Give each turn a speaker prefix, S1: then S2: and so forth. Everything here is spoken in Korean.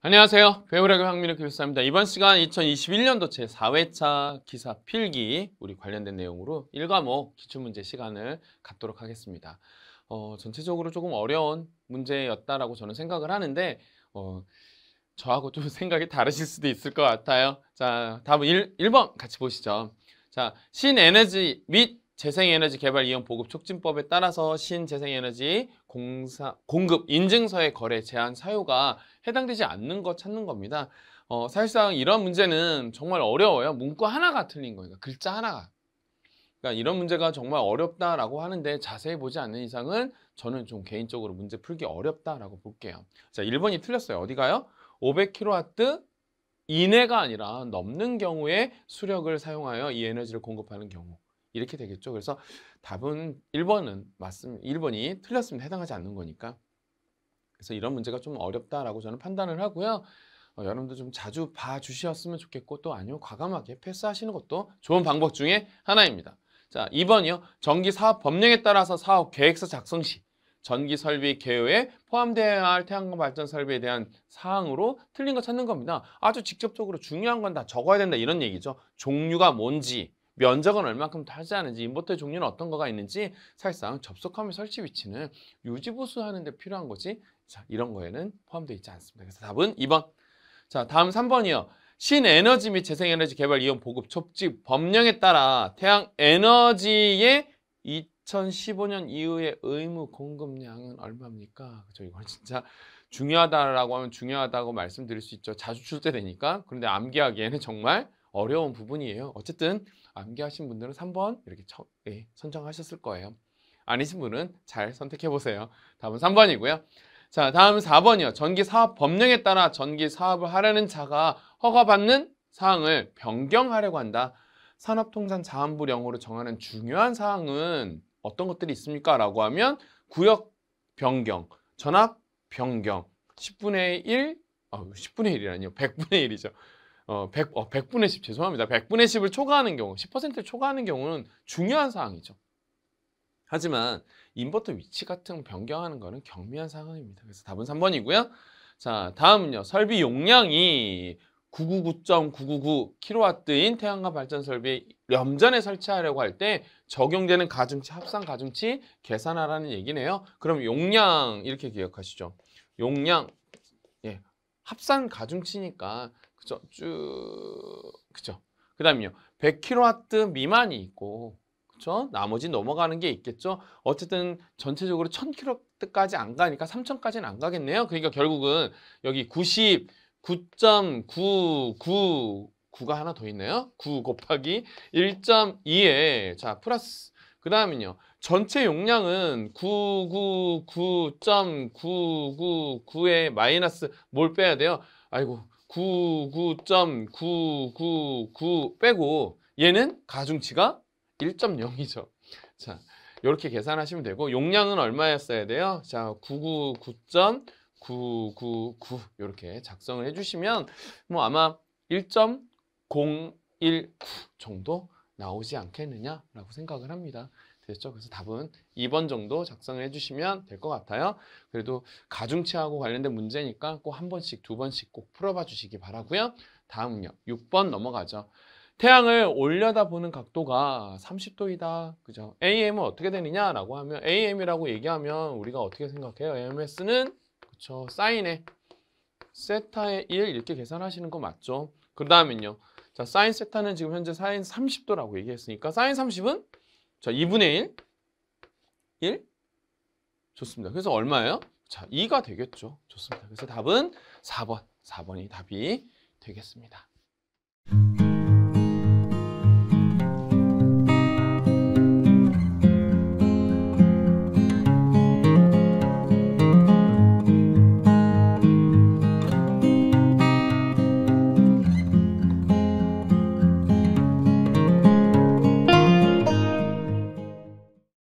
S1: 안녕하세요. 배우라교 황민우 교수입니다. 이번 시간 2021년도 제4회차 기사 필기 우리 관련된 내용으로 1과목 기출문제 시간을 갖도록 하겠습니다. 어, 전체적으로 조금 어려운 문제였다라고 저는 생각을 하는데 어, 저하고 좀 생각이 다르실 수도 있을 것 같아요. 자, 답음 1, 1번 같이 보시죠. 자, 신에너지 및 재생에너지 개발 이용 보급 촉진법에 따라서 신재생에너지 공사, 공급 인증서의 거래 제한 사유가 해당되지 않는 거 찾는 겁니다. 어, 사실상 이런 문제는 정말 어려워요. 문구 하나가 틀린 거예요. 그러니까 글자 하나가. 그러니까 이런 문제가 정말 어렵다라고 하는데 자세히 보지 않는 이상은 저는 좀 개인적으로 문제 풀기 어렵다라고 볼게요. 자, 1번이 틀렸어요. 어디 가요? 500kW 이내가 아니라 넘는 경우에 수력을 사용하여 이 에너지를 공급하는 경우. 이렇게 되겠죠. 그래서 답은 1번은 맞습니다. 1번이 틀렸으면 해당하지 않는 거니까. 그래서 이런 문제가 좀 어렵다라고 저는 판단을 하고요. 어, 여러분도 좀 자주 봐주셨으면 좋겠고 또 아니면 과감하게 패스하시는 것도 좋은 방법 중에 하나입니다. 자, 2번이요. 전기 사업 법령에 따라서 사업 계획서 작성 시 전기 설비 계획에 포함되어야 할 태양광 발전 설비에 대한 사항으로 틀린 거 찾는 겁니다. 아주 직접적으로 중요한 건 다 적어야 된다 이런 얘기죠. 종류가 뭔지, 면적은 얼만큼 타지않은지 인버터의 종류는 어떤 거가 있는지 사실상 접속함의 설치 위치는 유지보수 하는 데 필요한 거지 자, 이런 거에는 포함되어 있지 않습니다. 그래서 답은 2번. 자, 다음 3번이요. 신에너지 및 재생에너지 개발 이용 보급 촉진 법령에 따라 태양 에너지의 2015년 이후의 의무 공급량은 얼마입니까? 그죠? 이건 진짜 중요하다라고 하면 중요하다고 말씀드릴 수 있죠. 자주 출제되니까. 그런데 암기하기에는 정말 어려운 부분이에요. 어쨌든 암기하신 분들은 3번 이렇게 예, 선정하셨을 거예요. 아니신 분은 잘 선택해 보세요. 답은 3번이고요. 자, 다음 4번이요. 전기 사업 법령에 따라 전기 사업을 하려는 자가 허가받는 사항을 변경하려고 한다. 산업통상 자원부령으로 정하는 중요한 사항은 어떤 것들이 있습니까? 라고 하면 구역 변경, 전압 변경, 10분의 1, 어, 10분의 1이라니요. 100분의 1이죠. 어, 100, 어, 100분의 10 죄송합니다. 100분의 10을 초과하는 경우, 10%를 초과하는 경우는 중요한 사항이죠. 하지만 인버터 위치 같은 변경하는 거는 경미한 상황입니다. 그래서 답은 3번이고요. 자, 다음은요. 설비 용량이 999.999kW인 태양광 발전 설비 염전에 설치하려고 할 때 적용되는 가중치, 합산 가중치 계산하라는 얘기네요. 그럼 용량 이렇게 기억하시죠. 용량 합산 가중치니까 그죠? 쭉 그죠? 그다음에요. 100kW 미만이 있고 그렇죠? 나머지 넘어가는 게 있겠죠. 어쨌든 전체적으로 1000kW까지 안 가니까 3000까지는 안 가겠네요. 그러니까 결국은 여기 99.999가 하나 더 있네요. 9 곱하기 1.2에 자 플러스 그 다음은요. 전체 용량은 9 9 9 9 9 9의 마이너스 뭘 빼야 돼요? 아이고 99.999 빼고 얘는 가중치가 1.0이죠. 자, 이렇게 계산하시면 되고 용량은 얼마였어야 돼요? 자, 999.999 이렇게 작성을 해주시면 뭐 아마 1.019 정도 나오지 않겠느냐라고 생각을 합니다. 됐죠? 그래서 답은 2번 정도 작성을 해주시면 될 것 같아요. 그래도 가중치하고 관련된 문제니까 꼭 한 번씩, 두 번씩 꼭 풀어봐 주시기 바라고요. 다음요. 은 6번 넘어가죠. 태양을 올려다보는 각도가 30도이다. 그죠? AM은 어떻게 되느냐라고 하면 AM이라고 얘기하면 우리가 어떻게 생각해요? AMS는 그렇죠 사인의 세타의 1 이렇게 계산하시는 거 맞죠? 그다음엔요. 자, 사인 세타는 지금 현재 사인 30도라고 얘기했으니까 사인 30은 자, 2분의 1 1 좋습니다. 그래서 얼마예요? 자, 2가 되겠죠. 좋습니다. 그래서 답은 4번. 4번이 답이 되겠습니다.